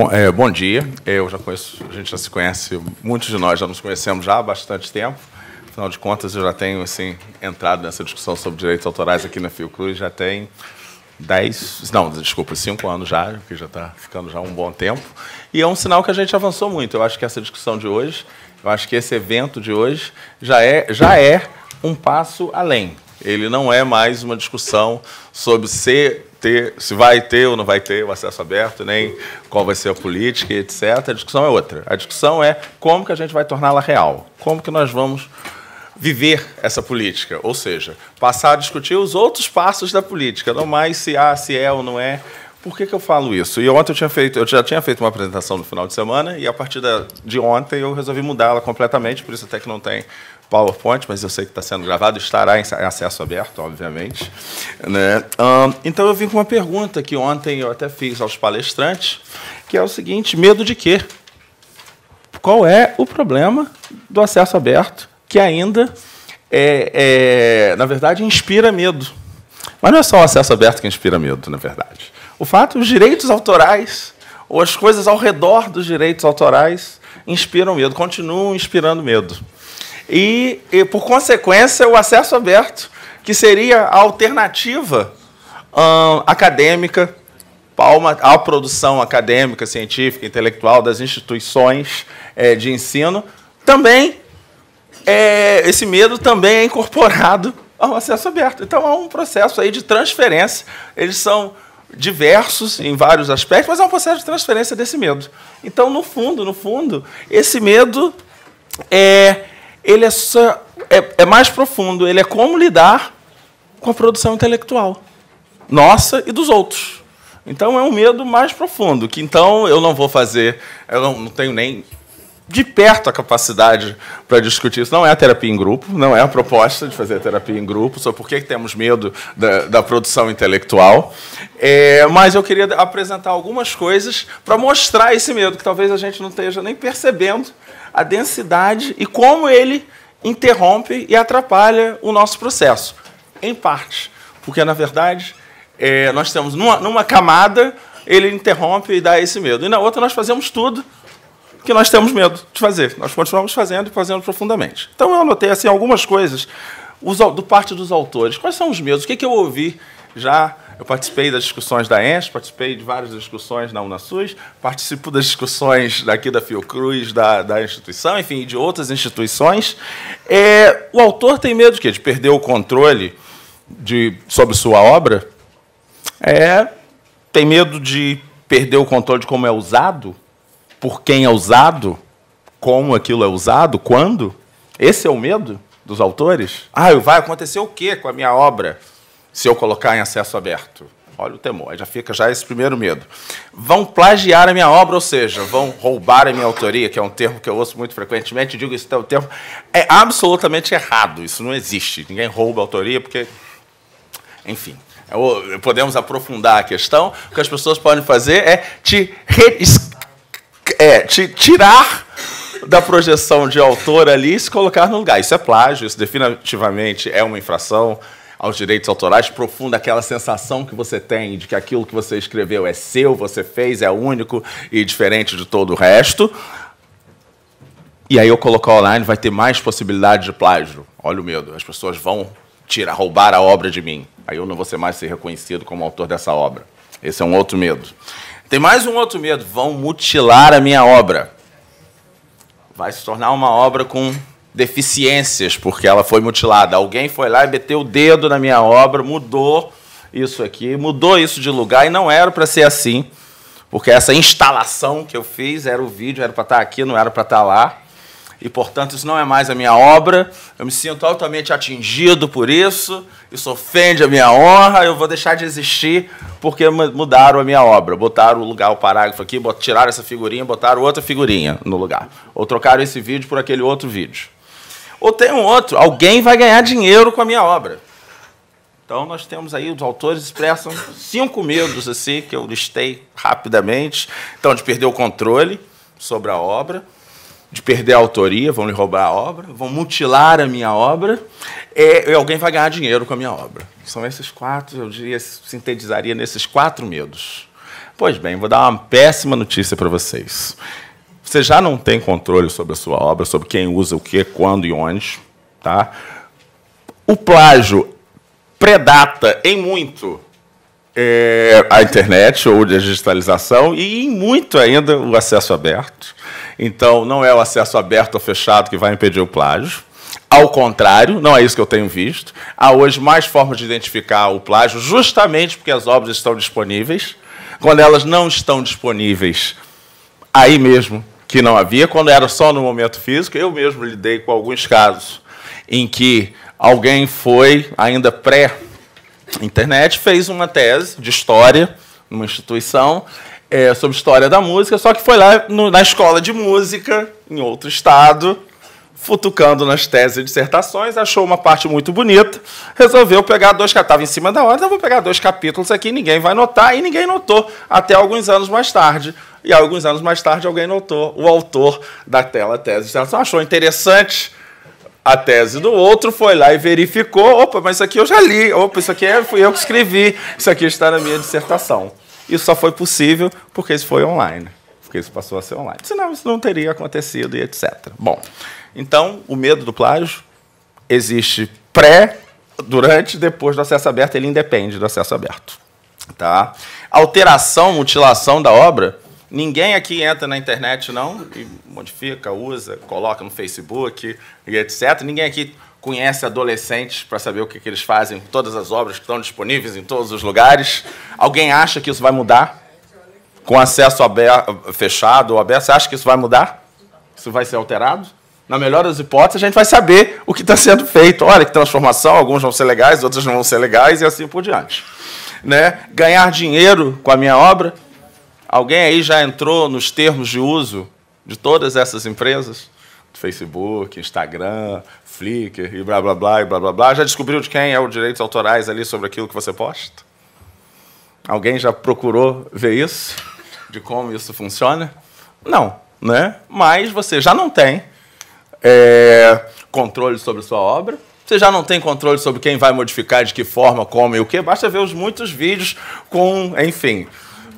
Bom, é, bom dia. Eu já conheço, a gente já se conhece, muitos de nós já nos conhecemos já há bastante tempo. Afinal de contas, eu já tenho assim entrado nessa discussão sobre direitos autorais aqui na Fiocruz já tem dez, não, desculpa, cinco anos já, que já está ficando já um bom tempo. E é um sinal que a gente avançou muito. Eu acho que essa discussão de hoje, eu acho que esse evento de hoje já é, já é um passo além. Ele não é mais uma discussão sobre ser ter, se vai ter ou não vai ter o acesso aberto, nem qual vai ser a política, etc. A discussão é outra. A discussão é como que a gente vai torná-la real, como que nós vamos viver essa política, ou seja, passar a discutir os outros passos da política, não mais se há, se é ou não é, por que, que eu falo isso? E ontem eu tinha feito, eu já tinha feito uma apresentação no final de semana e a partir da, de ontem eu resolvi mudá-la completamente, por isso até que não tem PowerPoint, mas eu sei que está sendo gravado, estará em acesso aberto, obviamente. Né? Um, então eu vim com uma pergunta que ontem eu até fiz aos palestrantes, que é o seguinte: medo de quê? Qual é o problema do acesso aberto que ainda, é, é na verdade, inspira medo? Mas não é só o acesso aberto que inspira medo, na verdade. O fato, os direitos autorais, ou as coisas ao redor dos direitos autorais, inspiram medo, continuam inspirando medo. E, e por consequência, o acesso aberto, que seria a alternativa hum, acadêmica à produção acadêmica, científica, intelectual das instituições é, de ensino, também é, esse medo também é incorporado ao acesso aberto. Então há um processo aí de transferência. Eles são diversos em vários aspectos, mas é um processo de transferência desse medo. Então, no fundo, no fundo, esse medo é ele é, só, é, é mais profundo, ele é como lidar com a produção intelectual nossa e dos outros. Então é um medo mais profundo, que então eu não vou fazer, eu não, não tenho nem de perto a capacidade para discutir isso. Não é a terapia em grupo, não é a proposta de fazer a terapia em grupo, só porque temos medo da, da produção intelectual. É, mas eu queria apresentar algumas coisas para mostrar esse medo, que talvez a gente não esteja nem percebendo a densidade e como ele interrompe e atrapalha o nosso processo, em parte. Porque, na verdade, é, nós temos numa, numa camada, ele interrompe e dá esse medo. E na outra, nós fazemos tudo que nós temos medo de fazer. Nós continuamos fazendo e fazendo profundamente. Então eu anotei assim algumas coisas os, do parte dos autores. Quais são os medos? O que, que eu ouvi já? Eu participei das discussões da ENS, participei de várias discussões na UnaSUS, participo das discussões daqui da Fiocruz, da, da instituição, enfim, de outras instituições. É, o autor tem medo de quê? De perder o controle de, sobre sua obra? É, tem medo de perder o controle de como é usado? por quem é usado, como aquilo é usado, quando. Esse é o medo dos autores? Ah, vai acontecer o quê com a minha obra se eu colocar em acesso aberto? Olha o temor, já fica já esse primeiro medo. Vão plagiar a minha obra, ou seja, vão roubar a minha autoria, que é um termo que eu ouço muito frequentemente, digo isso até o tempo. É absolutamente errado, isso não existe. Ninguém rouba a autoria, porque. Enfim, é podemos aprofundar a questão. O que as pessoas podem fazer é te é, te tirar da projeção de autor ali e se colocar no lugar. Isso é plágio, isso definitivamente é uma infração aos direitos autorais, profunda aquela sensação que você tem de que aquilo que você escreveu é seu, você fez, é único e diferente de todo o resto. E aí eu colocar online vai ter mais possibilidade de plágio. Olha o medo, as pessoas vão tirar, roubar a obra de mim. Aí eu não vou ser mais ser reconhecido como autor dessa obra. Esse é um outro medo. Tem mais um outro medo: vão mutilar a minha obra. Vai se tornar uma obra com deficiências, porque ela foi mutilada. Alguém foi lá e meteu o dedo na minha obra, mudou isso aqui, mudou isso de lugar e não era para ser assim, porque essa instalação que eu fiz era o vídeo, era para estar tá aqui, não era para estar tá lá e, portanto, isso não é mais a minha obra. Eu me sinto altamente atingido por isso, isso ofende a minha honra, eu vou deixar de existir porque mudaram a minha obra. Botaram o lugar, o parágrafo aqui, tiraram essa figurinha, botaram outra figurinha no lugar. Ou trocaram esse vídeo por aquele outro vídeo. Ou tem um outro, alguém vai ganhar dinheiro com a minha obra. Então nós temos aí, os autores expressam cinco medos assim, que eu listei rapidamente. Então, de perder o controle sobre a obra de perder a autoria, vão lhe roubar a obra, vão mutilar a minha obra, é, e alguém vai ganhar dinheiro com a minha obra. São esses quatro, eu diria, sintetizaria nesses quatro medos. Pois bem, vou dar uma péssima notícia para vocês. Você já não tem controle sobre a sua obra, sobre quem usa o que, quando e onde, tá? O plágio predata em muito é, a internet ou a digitalização e em muito ainda o acesso aberto. Então, não é o acesso aberto ou fechado que vai impedir o plágio. Ao contrário, não é isso que eu tenho visto. Há hoje mais formas de identificar o plágio, justamente porque as obras estão disponíveis. Quando elas não estão disponíveis, aí mesmo que não havia, quando era só no momento físico, eu mesmo lidei com alguns casos em que alguém foi, ainda pré-internet, fez uma tese de história numa instituição é, sobre história da música, só que foi lá no, na escola de música, em outro estado, futucando nas teses e dissertações, achou uma parte muito bonita, resolveu pegar dois que estava em cima da hora, eu vou pegar dois capítulos aqui, ninguém vai notar, e ninguém notou, até alguns anos mais tarde. E alguns anos mais tarde alguém notou, o autor da tela tese de dissertação achou interessante, a tese do outro, foi lá e verificou. Opa, mas isso aqui eu já li. Opa, isso aqui é, fui eu que escrevi. Isso aqui está na minha dissertação. Isso só foi possível porque isso foi online, porque isso passou a ser online. Senão isso não teria acontecido e etc. Bom, então o medo do plágio existe pré, durante e depois do acesso aberto, ele independe do acesso aberto. Tá? Alteração, mutilação da obra, Ninguém aqui entra na internet, não, e modifica, usa, coloca no Facebook e etc. Ninguém aqui conhece adolescentes para saber o que, que eles fazem, todas as obras que estão disponíveis em todos os lugares. Alguém acha que isso vai mudar? Com acesso aberto, fechado ou aberto, você acha que isso vai mudar? Isso vai ser alterado? Na melhor das hipóteses, a gente vai saber o que está sendo feito. Olha que transformação, alguns vão ser legais, outros não vão ser legais e assim por diante. Né? Ganhar dinheiro com a minha obra. Alguém aí já entrou nos termos de uso de todas essas empresas? Facebook, Instagram, Flickr e blá blá blá e blá blá blá. Já descobriu de quem é os direitos autorais ali sobre aquilo que você posta? Alguém já procurou ver isso? De como isso funciona? Não, né? Mas você já não tem é, controle sobre sua obra. Você já não tem controle sobre quem vai modificar, de que forma, como e o que. Basta ver os muitos vídeos com, enfim,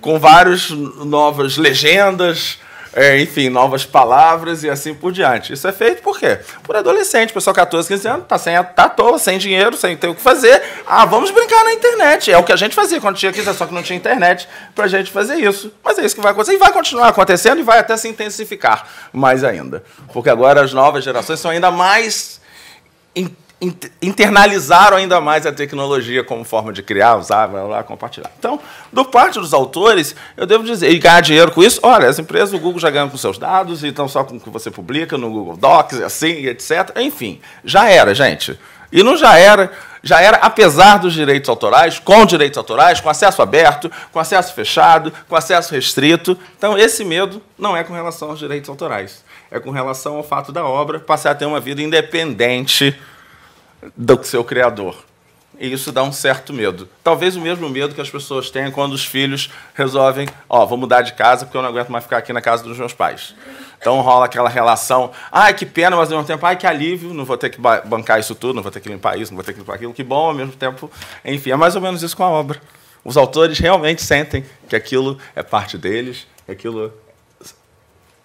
com várias novas legendas, é, enfim, novas palavras e assim por diante. Isso é feito por quê? Por adolescente, pessoal 14, 15 anos, tá, sem, tá à toa, sem dinheiro, sem ter o que fazer. Ah, vamos brincar na internet. É o que a gente fazia quando tinha 15 só que não tinha internet pra gente fazer isso. Mas é isso que vai acontecer e vai continuar acontecendo e vai até se intensificar mais ainda. Porque agora as novas gerações são ainda mais internalizaram ainda mais a tecnologia como forma de criar, usar, blá, blá, compartilhar. Então, do parte dos autores, eu devo dizer, e ganhar dinheiro com isso, olha, as empresas, o Google já ganha com seus dados, então só com o que você publica no Google Docs, assim, etc. Enfim, já era, gente. E não já era, já era apesar dos direitos autorais, com direitos autorais, com acesso aberto, com acesso fechado, com acesso restrito. Então, esse medo não é com relação aos direitos autorais, é com relação ao fato da obra passar a ter uma vida independente do seu criador. E isso dá um certo medo. Talvez o mesmo medo que as pessoas têm quando os filhos resolvem, ó, oh, vou mudar de casa porque eu não aguento mais ficar aqui na casa dos meus pais. Então rola aquela relação, ai que pena, mas ao mesmo tempo, ai que alívio, não vou ter que bancar isso tudo, não vou ter que limpar isso, não vou ter que limpar aquilo, que bom, ao mesmo tempo, enfim, é mais ou menos isso com a obra. Os autores realmente sentem que aquilo é parte deles, que aquilo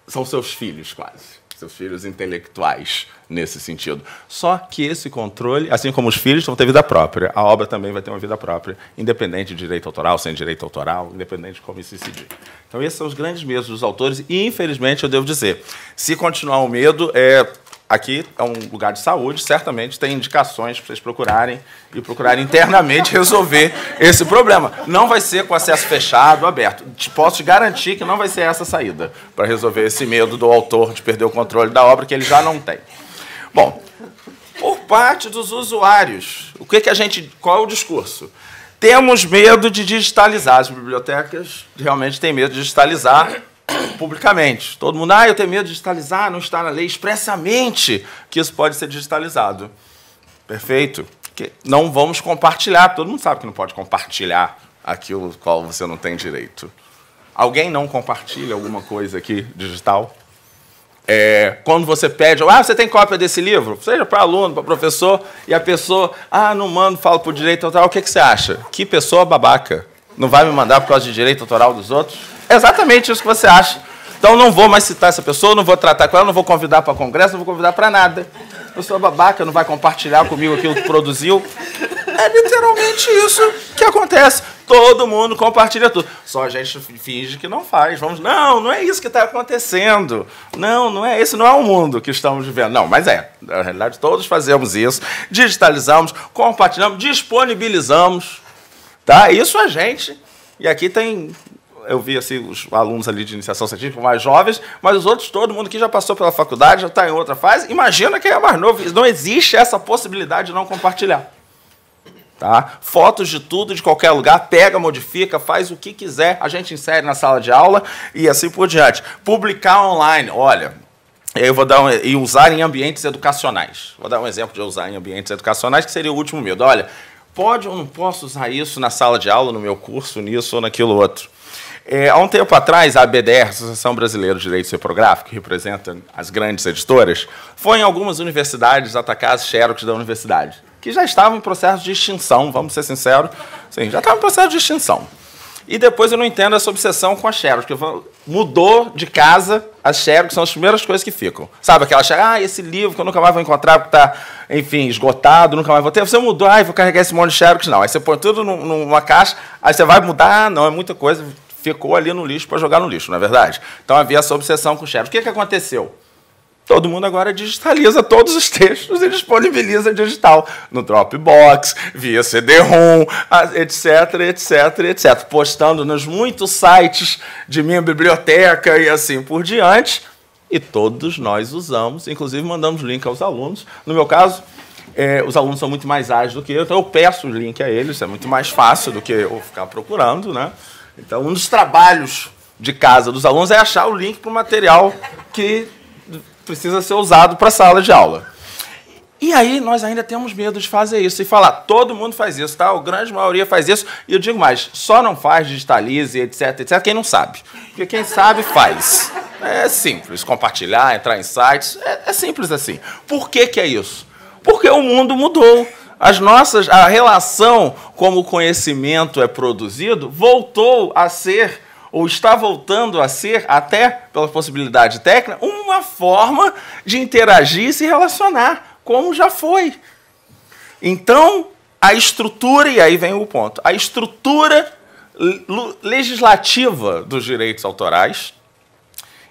são seus filhos quase seus filhos intelectuais nesse sentido. Só que esse controle, assim como os filhos vão ter vida própria, a obra também vai ter uma vida própria, independente de direito autoral, sem direito autoral, independente de como isso diga. Então, esses são os grandes medos dos autores, e infelizmente eu devo dizer, se continuar o medo, é, Aqui é um lugar de saúde, certamente tem indicações para vocês procurarem e procurarem internamente resolver esse problema. Não vai ser com acesso fechado, aberto. Posso te garantir que não vai ser essa a saída para resolver esse medo do autor de perder o controle da obra que ele já não tem. Bom, por parte dos usuários, o que, que a gente, qual é o discurso? Temos medo de digitalizar as bibliotecas, realmente tem medo de digitalizar publicamente. Todo mundo, ah, eu tenho medo de digitalizar, não está na lei expressamente que isso pode ser digitalizado. Perfeito? Que não vamos compartilhar. Todo mundo sabe que não pode compartilhar aquilo qual você não tem direito. Alguém não compartilha alguma coisa aqui digital? É, quando você pede, ah, você tem cópia desse livro? Seja para aluno, para professor, e a pessoa, ah, não mando, falo por direito autoral, o que, que você acha? Que pessoa babaca. Não vai me mandar por causa de direito autoral dos outros? exatamente isso que você acha. Então não vou mais citar essa pessoa, não vou tratar com ela, não vou convidar para congresso, não vou convidar para nada. Eu sou babaca, não vai compartilhar comigo aquilo que produziu. É literalmente isso que acontece. Todo mundo compartilha tudo. Só a gente finge que não faz. Vamos, não, não é isso que está acontecendo. Não, não é esse, não é o mundo que estamos vivendo. Não, mas é. Na realidade, todos fazemos isso. Digitalizamos, compartilhamos, disponibilizamos. Tá? Isso a gente. E aqui tem eu vi assim, os alunos ali de iniciação científica mais jovens, mas os outros, todo mundo que já passou pela faculdade, já está em outra fase, imagina quem é mais novo. Não existe essa possibilidade de não compartilhar. Tá? Fotos de tudo, de qualquer lugar, pega, modifica, faz o que quiser, a gente insere na sala de aula e assim por diante. Publicar online, olha, eu vou dar um, e usar em ambientes educacionais. Vou dar um exemplo de usar em ambientes educacionais, que seria o último medo. Olha, pode ou não posso usar isso na sala de aula, no meu curso, nisso ou naquilo outro? É, há um tempo atrás, a ABDR, Associação Brasileira de Direito Reprográficos, que representa as grandes editoras, foi em algumas universidades atacar as xerox da universidade, que já estavam em processo de extinção, vamos ser sinceros, sim, já estavam em processo de extinção. E depois eu não entendo essa obsessão com a xerox, porque mudou de casa, as xerox são as primeiras coisas que ficam. Sabe aquela xerox, ah, esse livro que eu nunca mais vou encontrar porque está, enfim, esgotado, nunca mais vou ter. Você mudou, ah, vou carregar esse monte de xerox, não. Aí você põe tudo numa caixa, aí você vai mudar, ah, não, é muita coisa, ficou ali no lixo para jogar no lixo, não é verdade? Então havia essa obsessão com o xerox. O que, que aconteceu? Todo mundo agora digitaliza todos os textos e disponibiliza digital no Dropbox, via CD-ROM, etc, etc, etc. Postando nos muitos sites de minha biblioteca e assim por diante. E todos nós usamos, inclusive mandamos link aos alunos. No meu caso, é, os alunos são muito mais ágeis do que eu, então eu peço o link a eles, é muito mais fácil do que eu ficar procurando, né? Então, um dos trabalhos de casa dos alunos é achar o link para o material que precisa ser usado para a sala de aula. E aí nós ainda temos medo de fazer isso e falar, todo mundo faz isso, tá? A grande maioria faz isso. E eu digo mais, só não faz, digitalize, etc, etc, quem não sabe. Porque quem sabe, faz. É simples, compartilhar, entrar em sites, é, é simples assim. Por que que é isso? Porque o mundo mudou. As nossas, a relação como o conhecimento é produzido voltou a ser ou está voltando a ser, até pela possibilidade técnica, uma forma de interagir e se relacionar, como já foi. Então, a estrutura, e aí vem o ponto, a estrutura legislativa dos direitos autorais,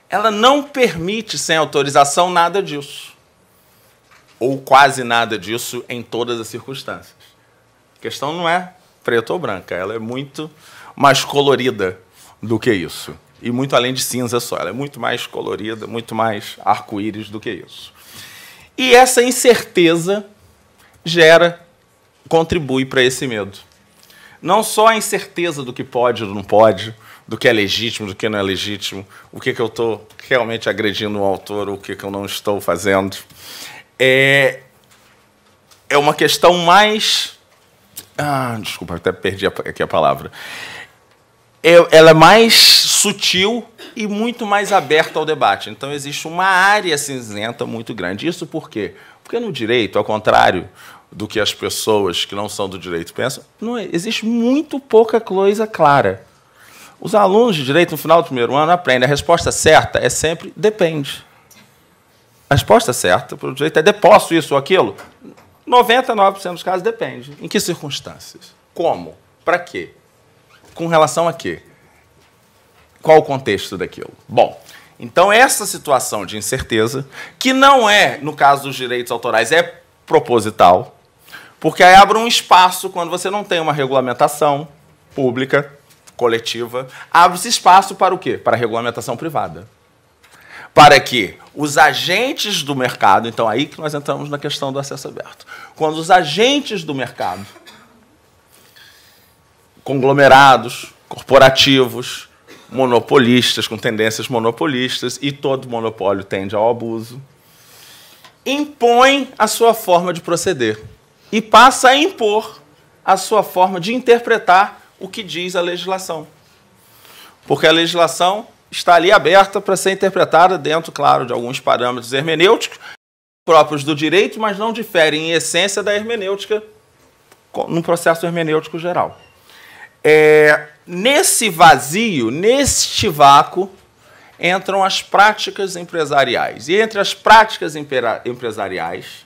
ela não permite, sem autorização, nada disso ou quase nada disso em todas as circunstâncias. A questão não é preta ou branca, ela é muito mais colorida do que isso. E muito além de cinza só, ela é muito mais colorida, muito mais arco-íris do que isso. E essa incerteza gera, contribui para esse medo. Não só a incerteza do que pode ou não pode, do que é legítimo, do que não é legítimo, o que, que eu estou realmente agredindo o autor, o que, que eu não estou fazendo é, é uma questão mais. Ah, desculpa, até perdi aqui a palavra. É, ela é mais sutil e muito mais aberta ao debate. Então existe uma área cinzenta muito grande. Isso por quê? Porque no direito, ao contrário do que as pessoas que não são do direito pensam, não é, existe muito pouca coisa clara. Os alunos de direito no final do primeiro ano aprendem a resposta certa é sempre depende a resposta é certa para o direito é deposto isso ou aquilo? 99% dos casos depende. Em que circunstâncias? Como? Para quê? Com relação a quê? Qual o contexto daquilo? Bom, então essa situação de incerteza, que não é, no caso dos direitos autorais, é proposital, porque aí abre um espaço quando você não tem uma regulamentação pública, coletiva, abre-se espaço para o quê? Para a regulamentação privada para que os agentes do mercado, então aí que nós entramos na questão do acesso aberto. Quando os agentes do mercado, conglomerados, corporativos, monopolistas, com tendências monopolistas, e todo monopólio tende ao abuso, impõem a sua forma de proceder e passa a impor a sua forma de interpretar o que diz a legislação. Porque a legislação está ali aberta para ser interpretada dentro, claro, de alguns parâmetros hermenêuticos próprios do direito, mas não diferem em essência da hermenêutica num processo hermenêutico geral. É, nesse vazio, neste vácuo, entram as práticas empresariais. E entre as práticas empresariais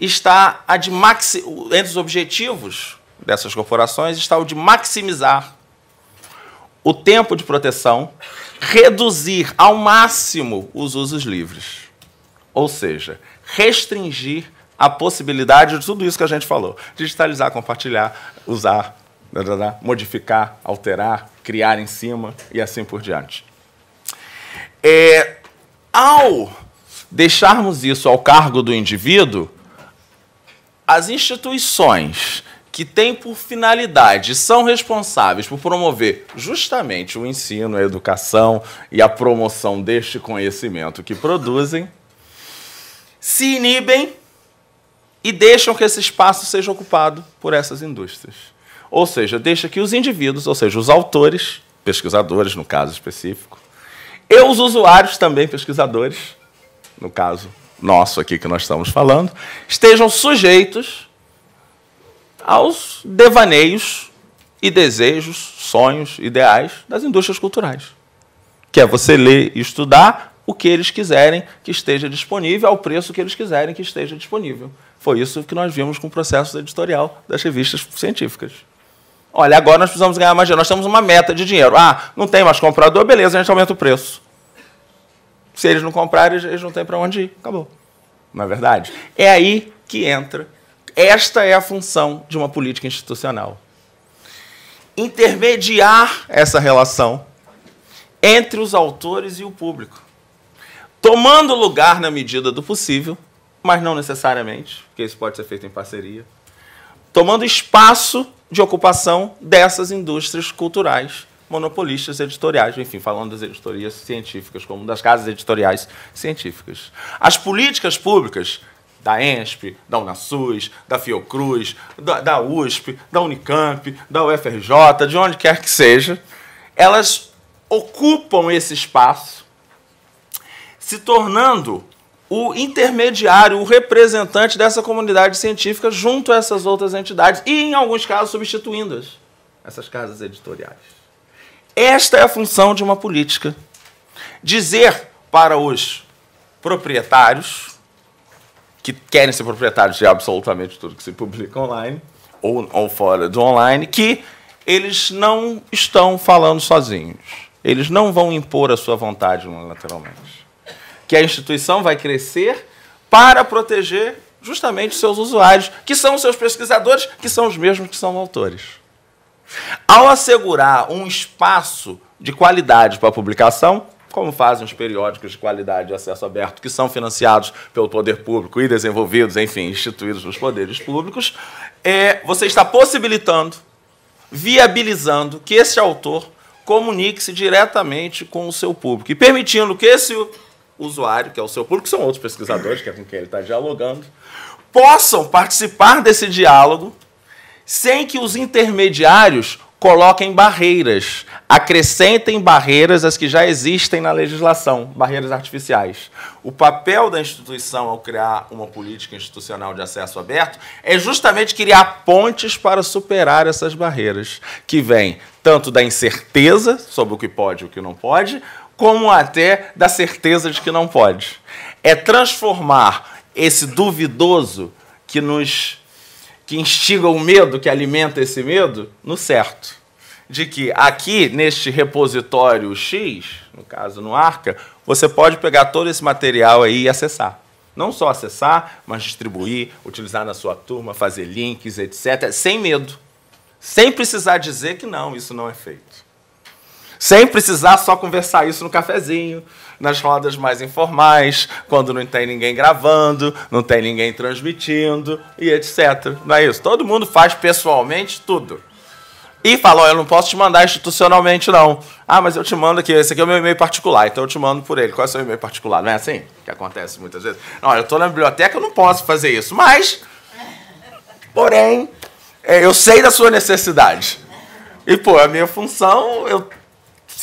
está a de maxi entre os objetivos dessas corporações está o de maximizar o tempo de proteção reduzir ao máximo os usos livres. Ou seja, restringir a possibilidade de tudo isso que a gente falou: digitalizar, compartilhar, usar, modificar, alterar, criar em cima e assim por diante. É, ao deixarmos isso ao cargo do indivíduo, as instituições que têm por finalidade, são responsáveis por promover justamente o ensino, a educação e a promoção deste conhecimento que produzem, se inibem e deixam que esse espaço seja ocupado por essas indústrias. Ou seja, deixa que os indivíduos, ou seja, os autores, pesquisadores no caso específico, e os usuários também pesquisadores, no caso nosso aqui que nós estamos falando, estejam sujeitos aos devaneios e desejos, sonhos, ideais das indústrias culturais. Que é você ler e estudar o que eles quiserem que esteja disponível, ao preço que eles quiserem que esteja disponível. Foi isso que nós vimos com o processo editorial das revistas científicas. Olha, agora nós precisamos ganhar mais dinheiro. Nós temos uma meta de dinheiro. Ah, não tem mais comprador, beleza, a gente aumenta o preço. Se eles não comprarem, eles não têm para onde ir. Acabou. Não é verdade? É aí que entra esta é a função de uma política institucional. Intermediar essa relação entre os autores e o público, tomando lugar na medida do possível, mas não necessariamente, porque isso pode ser feito em parceria, tomando espaço de ocupação dessas indústrias culturais monopolistas editoriais, enfim, falando das editorias científicas, como das casas editoriais científicas. As políticas públicas da ENSP, da Unasus, da Fiocruz, da, da USP, da Unicamp, da UFRJ, de onde quer que seja, elas ocupam esse espaço, se tornando o intermediário, o representante dessa comunidade científica junto a essas outras entidades e, em alguns casos, substituindo-as, essas casas editoriais. Esta é a função de uma política. Dizer para os proprietários, que querem ser proprietários de absolutamente tudo que se publica online ou, ou fora do online, que eles não estão falando sozinhos. Eles não vão impor a sua vontade unilateralmente. Que a instituição vai crescer para proteger justamente seus usuários, que são seus pesquisadores, que são os mesmos que são autores. Ao assegurar um espaço de qualidade para a publicação, como fazem os periódicos de qualidade e acesso aberto, que são financiados pelo poder público e desenvolvidos, enfim, instituídos pelos poderes públicos, é, você está possibilitando, viabilizando que esse autor comunique-se diretamente com o seu público e permitindo que esse usuário, que é o seu público, que são outros pesquisadores, que é com quem ele está dialogando, possam participar desse diálogo sem que os intermediários coloquem barreiras, acrescentem barreiras às que já existem na legislação, barreiras artificiais. O papel da instituição ao criar uma política institucional de acesso aberto é justamente criar pontes para superar essas barreiras, que vêm tanto da incerteza sobre o que pode e o que não pode, como até da certeza de que não pode. É transformar esse duvidoso que nos que instiga o medo, que alimenta esse medo, no certo. De que aqui, neste repositório X, no caso no Arca, você pode pegar todo esse material aí e acessar. Não só acessar, mas distribuir, utilizar na sua turma, fazer links, etc., sem medo. Sem precisar dizer que não, isso não é feito. Sem precisar só conversar isso no cafezinho, nas rodas mais informais, quando não tem ninguém gravando, não tem ninguém transmitindo e etc. Não é isso? Todo mundo faz pessoalmente tudo. E falou, eu não posso te mandar institucionalmente, não. Ah, mas eu te mando aqui, esse aqui é o meu e-mail particular, então eu te mando por ele. Qual é o seu e-mail particular? Não é assim que acontece muitas vezes? Não, eu estou na biblioteca, eu não posso fazer isso, mas... Porém, é, eu sei da sua necessidade. E, pô, a minha função, eu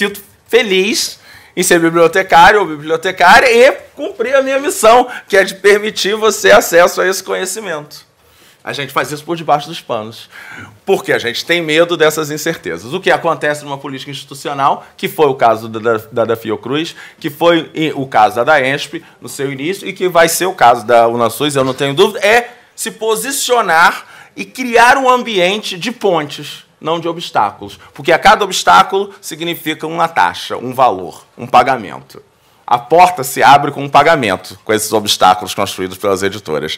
sinto feliz em ser bibliotecário ou bibliotecária e cumprir a minha missão, que é de permitir você acesso a esse conhecimento. A gente faz isso por debaixo dos panos, porque a gente tem medo dessas incertezas. O que acontece numa política institucional, que foi o caso da, da, da Fiocruz, que foi o caso da Daesp no seu início e que vai ser o caso da Unasus, eu não tenho dúvida, é se posicionar e criar um ambiente de pontes não de obstáculos, porque a cada obstáculo significa uma taxa, um valor, um pagamento. A porta se abre com um pagamento, com esses obstáculos construídos pelas editoras.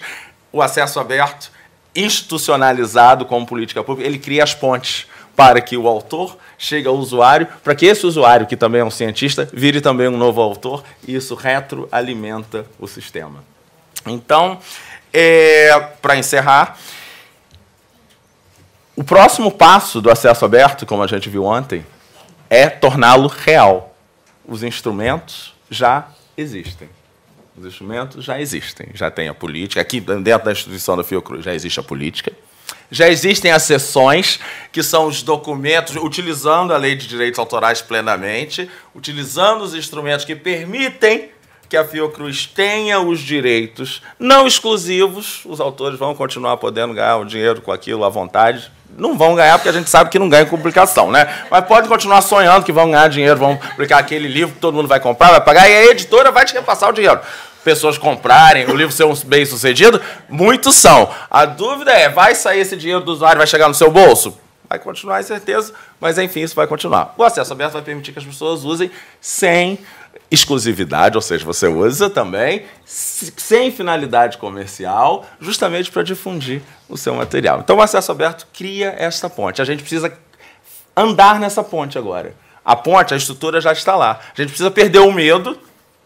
O acesso aberto, institucionalizado como política pública, ele cria as pontes para que o autor chegue ao usuário, para que esse usuário, que também é um cientista, vire também um novo autor, e isso retroalimenta o sistema. Então, é, para encerrar, o próximo passo do acesso aberto, como a gente viu ontem, é torná-lo real. Os instrumentos já existem. Os instrumentos já existem. Já tem a política. Aqui dentro da instituição da Fiocruz já existe a política. Já existem as sessões, que são os documentos, utilizando a lei de direitos autorais plenamente, utilizando os instrumentos que permitem que a Fiocruz tenha os direitos não exclusivos, os autores vão continuar podendo ganhar o dinheiro com aquilo à vontade, não vão ganhar, porque a gente sabe que não ganha com publicação, né? Mas pode continuar sonhando que vão ganhar dinheiro, vão publicar aquele livro que todo mundo vai comprar, vai pagar, e a editora vai te repassar o dinheiro. Pessoas comprarem, o livro ser um bem sucedido, muitos são. A dúvida é, vai sair esse dinheiro do usuário, vai chegar no seu bolso? Vai continuar, é certeza, mas enfim, isso vai continuar. O acesso aberto vai permitir que as pessoas usem sem exclusividade, ou seja, você usa também sem finalidade comercial, justamente para difundir o seu material. Então, o acesso aberto cria esta ponte. A gente precisa andar nessa ponte agora. A ponte, a estrutura já está lá. A gente precisa perder o medo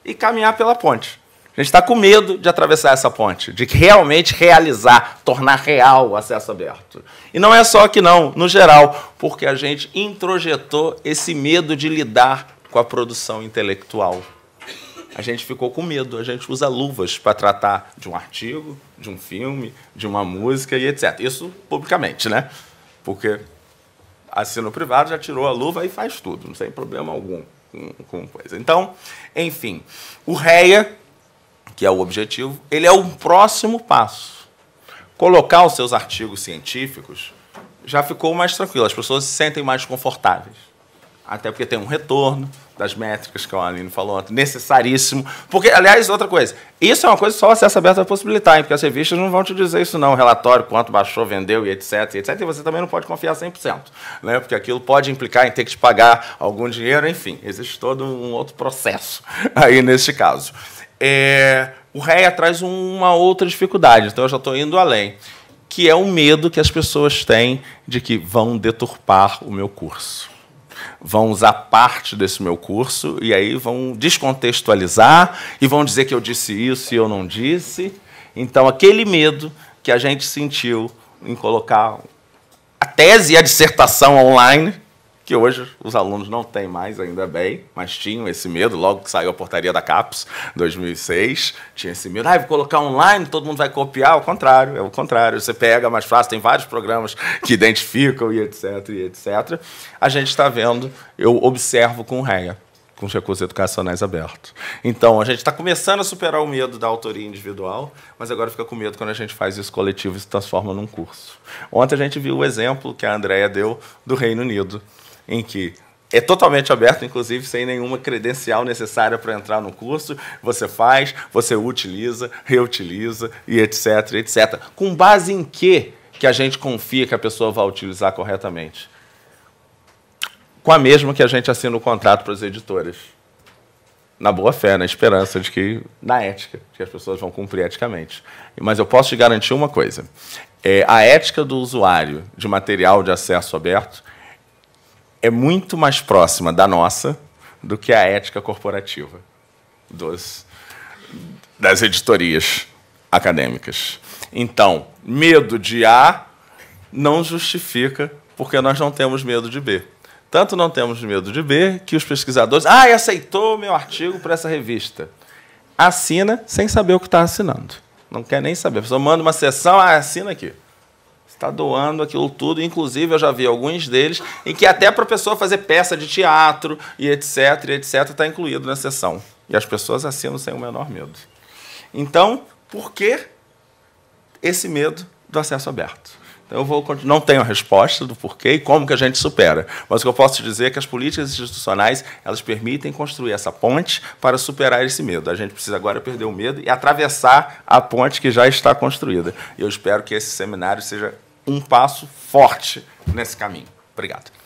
e caminhar pela ponte. A gente está com medo de atravessar essa ponte, de realmente realizar, tornar real o acesso aberto. E não é só aqui, não, no geral, porque a gente introjetou esse medo de lidar com a produção intelectual. A gente ficou com medo, a gente usa luvas para tratar de um artigo, de um filme, de uma música e etc. Isso publicamente, né? Porque assino privado já tirou a luva e faz tudo, não tem problema algum com, com coisa. Então, enfim, o REA, que é o objetivo, ele é o próximo passo. Colocar os seus artigos científicos já ficou mais tranquilo, as pessoas se sentem mais confortáveis. Até porque tem um retorno, das métricas que o Aline falou necessaríssimo. Porque, aliás, outra coisa, isso é uma coisa que só o acesso aberto vai possibilitar, hein? porque as revistas não vão te dizer isso não, o relatório, quanto baixou, vendeu e etc, e etc, e você também não pode confiar 100%, né? porque aquilo pode implicar em ter que te pagar algum dinheiro, enfim, existe todo um outro processo aí neste caso. É, o REI traz uma outra dificuldade, então eu já estou indo além, que é o medo que as pessoas têm de que vão deturpar o meu curso vão usar parte desse meu curso e aí vão descontextualizar e vão dizer que eu disse isso e eu não disse. Então, aquele medo que a gente sentiu em colocar a tese e a dissertação online que hoje os alunos não têm mais, ainda bem, mas tinham esse medo, logo que saiu a portaria da CAPES, 2006, tinha esse medo, ah, vou colocar online, todo mundo vai copiar, ao contrário, é o contrário, você pega mais fácil, tem vários programas que identificam e etc, e etc. A gente está vendo, eu observo com REA, com os recursos educacionais abertos. Então, a gente está começando a superar o medo da autoria individual, mas agora fica com medo quando a gente faz isso coletivo e se transforma num curso. Ontem a gente viu o exemplo que a Andrea deu do Reino Unido em que é totalmente aberto, inclusive sem nenhuma credencial necessária para entrar no curso. Você faz, você utiliza, reutiliza e etc, etc. Com base em que que a gente confia que a pessoa vai utilizar corretamente? Com a mesma que a gente assina o contrato para as editoras. Na boa fé, na esperança de que, na ética, que as pessoas vão cumprir eticamente. Mas eu posso te garantir uma coisa: é, a ética do usuário de material de acesso aberto é muito mais próxima da nossa do que a ética corporativa dos, das editorias acadêmicas. Então, medo de A não justifica porque nós não temos medo de B. Tanto não temos medo de B que os pesquisadores. Ah, aceitou meu artigo para essa revista. Assina sem saber o que está assinando. Não quer nem saber. A pessoa manda uma sessão, ah, assina aqui está doando aquilo tudo. Inclusive, eu já vi alguns deles em que até para a pessoa fazer peça de teatro e etc, e etc, está incluído na sessão. E as pessoas assinam sem o menor medo. Então, por que esse medo do acesso aberto? Então, eu vou não tenho a resposta do porquê e como que a gente supera. Mas o que eu posso te dizer é que as políticas institucionais elas permitem construir essa ponte para superar esse medo. A gente precisa agora perder o medo e atravessar a ponte que já está construída. E eu espero que esse seminário seja um passo forte nesse caminho. Obrigado.